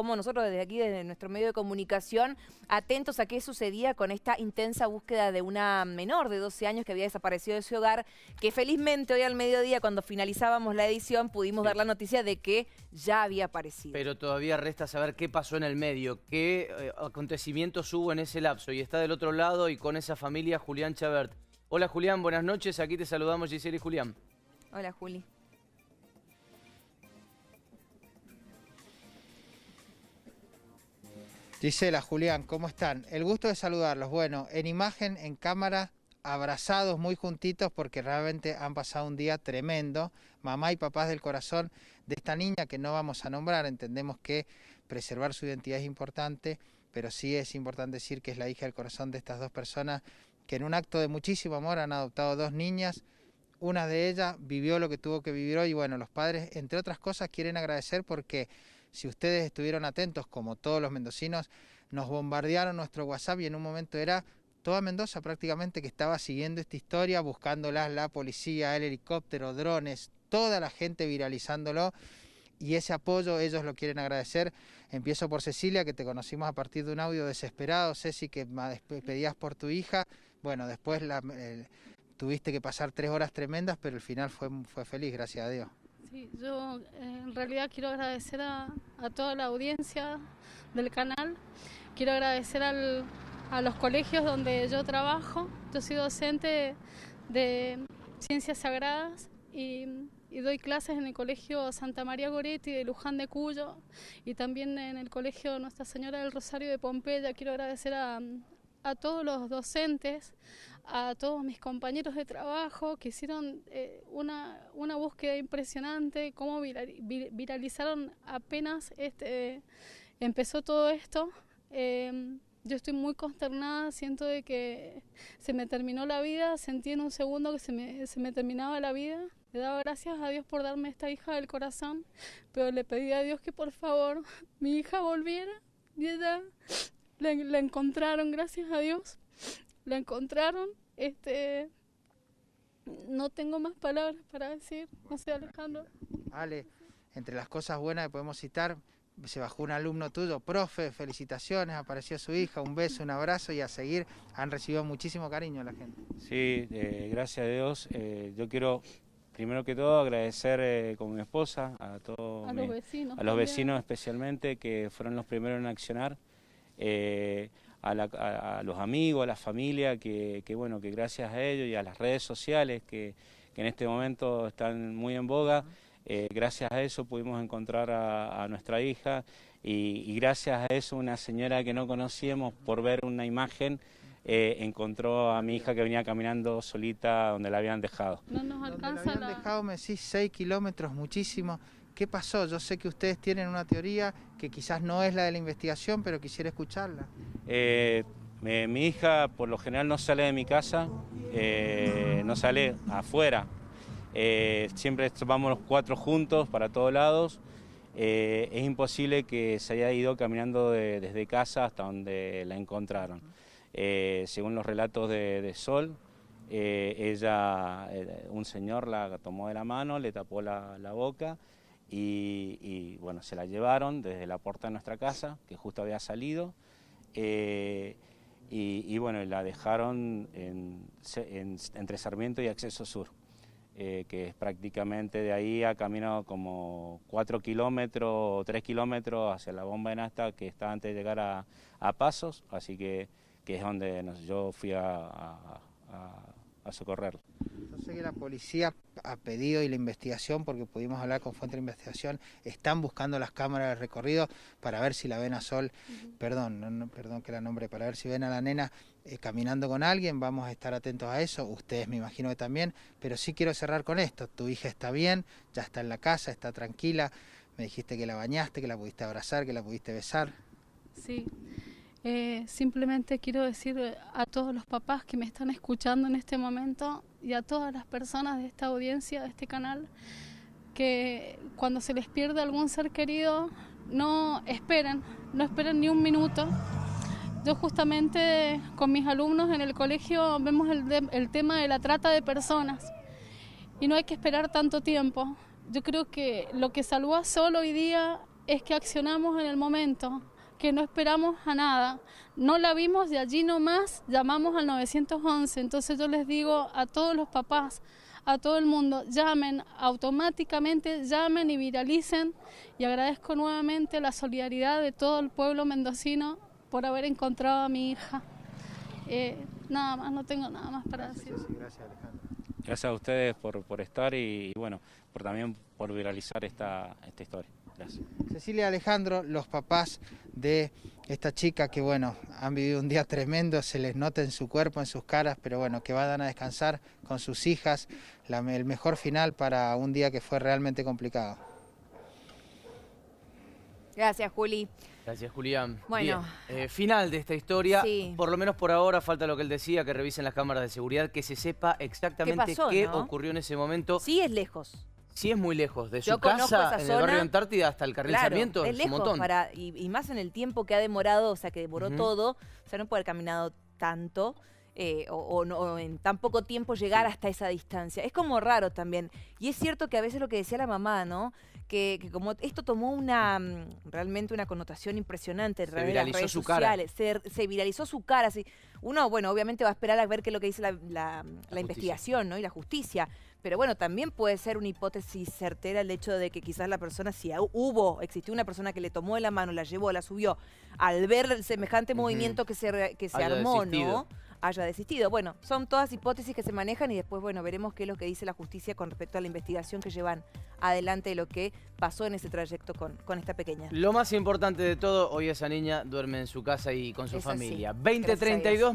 como nosotros desde aquí, desde nuestro medio de comunicación, atentos a qué sucedía con esta intensa búsqueda de una menor de 12 años que había desaparecido de su hogar, que felizmente hoy al mediodía, cuando finalizábamos la edición, pudimos dar la noticia de que ya había aparecido. Pero todavía resta saber qué pasó en el medio, qué eh, acontecimientos hubo en ese lapso. Y está del otro lado y con esa familia Julián Chabert. Hola Julián, buenas noches. Aquí te saludamos Giselle y Julián. Hola Juli. Gisela, Julián, ¿cómo están? El gusto de saludarlos. Bueno, en imagen, en cámara, abrazados muy juntitos porque realmente han pasado un día tremendo. Mamá y papás del corazón de esta niña que no vamos a nombrar, entendemos que preservar su identidad es importante, pero sí es importante decir que es la hija del corazón de estas dos personas que en un acto de muchísimo amor han adoptado dos niñas. Una de ellas vivió lo que tuvo que vivir hoy y bueno, los padres, entre otras cosas, quieren agradecer porque si ustedes estuvieron atentos, como todos los mendocinos, nos bombardearon nuestro WhatsApp y en un momento era toda Mendoza prácticamente que estaba siguiendo esta historia, buscándolas la policía, el helicóptero, drones, toda la gente viralizándolo. Y ese apoyo ellos lo quieren agradecer. Empiezo por Cecilia, que te conocimos a partir de un audio desesperado, Ceci, que pedías por tu hija. Bueno, después la, tuviste que pasar tres horas tremendas, pero el final fue feliz, gracias a Dios yo eh, en realidad quiero agradecer a, toda la audiencia del canal, quiero agradecer al, a los colegios donde yo trabajo, yo soy docente de ciencias sagradas y, doy clases en el Colegio Santa María Goretti de Luján de Cuyo y también en el Colegio Nuestra Señora del Rosario de Pompeya. Quiero agradecer a, a todos los docentes a todos mis compañeros de trabajo que hicieron eh, una, una, búsqueda impresionante, cómo viralizaron apenas este, empezó todo esto. Em, yo estoy muy consternada, siento de que se me terminó la vida, sentí en un segundo que se me, se me terminaba la vida. Le daba gracias a Dios por darme esta hija del corazón, pero le pedí a Dios que por favor mi hija volviera y ella la encontraron, gracias a Dios lo encontraron. Este, no tengo más palabras para decir. No sé, Alejandro. Ale, entre las cosas buenas que podemos citar, se bajó un alumno tuyo, profe, felicitaciones, apareció su hija, un beso, un abrazo y a seguir han recibido muchísimo cariño la gente. Sí, eh, gracias a Dios. Eh, yo quiero primero que todo agradecer eh, con mi esposa a todos a los, vecinos, a los vecinos especialmente que fueron los primeros en accionar a, los amigos, a la familia, que, bueno, que gracias a ellos y a las redes sociales que, en este momento están muy en boga, eh, gracias a eso pudimos encontrar a, nuestra hija y, gracias a eso una señora que no conocíamos por ver una imagen eh, encontró a mi hija que venía caminando solita donde la habían dejado. No nos alcanza habían dejado, me decís, seis kilómetros, muchísimo. ¿Qué pasó? Yo sé que ustedes tienen una teoría que quizás no es la de la investigación, pero quisiera escucharla. Eh, eh, mi, hija por lo general no sale de mi casa, eh, no sale afuera. siempre vamos los cuatro juntos para todos lados. es imposible que se haya ido caminando desde casa hasta donde la encontraron. según los relatos de, Sol, ella, un señor la tomó de la mano, le tapó la boca y, bueno, se la llevaron desde la puerta de nuestra casa, que justo había salido, eh, y, bueno, la dejaron entre Sarmiento y Acceso Sur, eh, que es prácticamente de ahí ha caminado como 4 kilómetros o 3 kilómetros hacia la bomba de Nasta que está antes de llegar a, Pasos, así que, que es donde yo fui a a sé que la policía ha pedido y la investigación, porque pudimos hablar con fuente de investigación, están buscando las cámaras de recorrido para ver si la ven a Sol, perdón, perdón que la nombre, para ver si ven a la nena eh, caminando con alguien, vamos a estar atentos a eso, ustedes me imagino que también, pero sí quiero cerrar con esto, tu hija está bien, ya está en la casa, está tranquila, me dijiste que la bañaste, que la pudiste abrazar, que la pudiste besar. Sí. Eh, simplemente quiero decir a todos los papás que me están escuchando en este momento y a todas las personas de esta audiencia, de este canal, que cuando se les pierde algún ser querido, no esperen, no esperan ni un minuto. Yo justamente con mis alumnos en el colegio vemos el, tema de la trata de personas y no hay que esperar tanto tiempo. Yo creo que lo que salúa solo hoy día es que accionamos en el momento que no esperamos a nada. No la vimos de allí nomás llamamos al 911. Entonces yo les digo a todos los papás, a todo el mundo, llamen automáticamente, llamen y viralicen. Y agradezco nuevamente la solidaridad de todo el pueblo mendocino por haber encontrado a mi hija. Eh, nada más, no tengo nada más para decir. Gracias, Gracias a ustedes por, por estar y, y, bueno, por también por viralizar esta, esta historia. Cecilia Alejandro, los papás de esta chica que, bueno, han vivido un día tremendo, se les nota en su cuerpo, en sus caras, pero bueno, que van a descansar con sus hijas, el mejor final para un día que fue realmente complicado. Gracias, Juli. Gracias, Julián. Bueno. Eh, final de esta historia. Por lo menos por ahora falta lo que él decía, que revisen las cámaras de seguridad, que se sepa exactamente qué, ocurrió en ese momento. Sí, es lejos. Sí, es muy lejos. De su casa, en barrio Antártida, hasta el carril es, lejos un Para, y, más en el tiempo que ha demorado, o sea, que demoró todo. O sea, no puede haber caminado tanto. Eh, o, en tan poco tiempo llegar hasta esa distancia. Es como raro también. Y es cierto que a veces lo que decía la mamá, ¿no? Que, como esto tomó una mm, realmente una connotación impresionante su Se, viralizó su cara. Así. Uno, bueno, obviamente va a esperar a ver qué es lo que dice la, la investigación ¿no? y la justicia. Pero bueno, también puede ser una hipótesis certera el hecho de que quizás la persona, si hubo, existió una persona que le tomó de la mano, la llevó, la subió, al ver el semejante movimiento que se, que se armó, ¿no? haya desistido. Bueno, son todas hipótesis que se manejan y después, bueno, veremos qué es lo que dice la justicia con respecto a la investigación que llevan adelante de lo que pasó en ese trayecto con, con esta pequeña. Lo más importante de todo, hoy esa niña duerme en su casa y con su familia. 2032